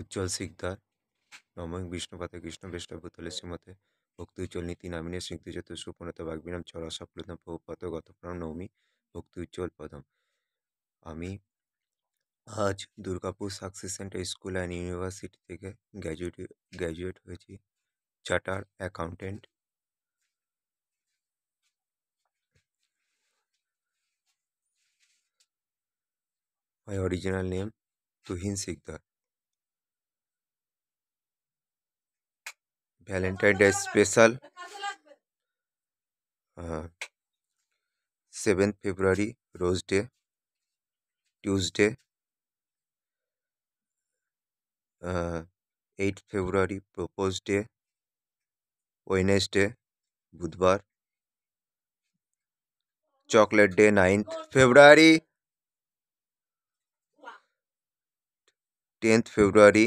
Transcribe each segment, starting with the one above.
উজ্জ্বল সিকদার নমং বিষ্ণুপাতে কৃষ্ণ বেষ্টব তুলে শ্রীমতে ভক্তি উজ্জ্বল নীতি নামিনে স্নিগ্ধ চতুষ্পূর্ণতা বাগবিনাম চরা সপ্লুতম পৌপত গতপ্রাণ নৌমী ভক্তি উজ্জ্বল পদম আমি আজ Durgapur success centre school and university থেকে গ্র্যাজুয়েট গ্র্যাজুয়েট হয়েছি charter accountant my original name Tuhin Sikdar Valentine day special हाँ seven rose day Tuesday eight February propose day Wednesday बुधवार chocolate day ninth February tenth February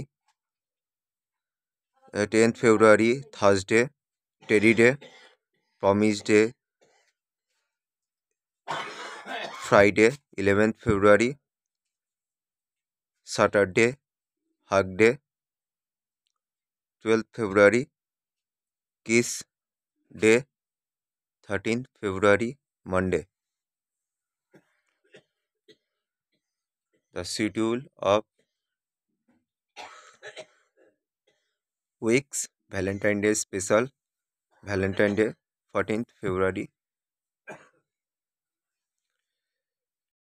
tenth February Thursday teddy day day Friday eleventh February Saturday hug day twelfth February kiss day thirteen February Monday the schedule of weeks valentine day special valentine day 14th february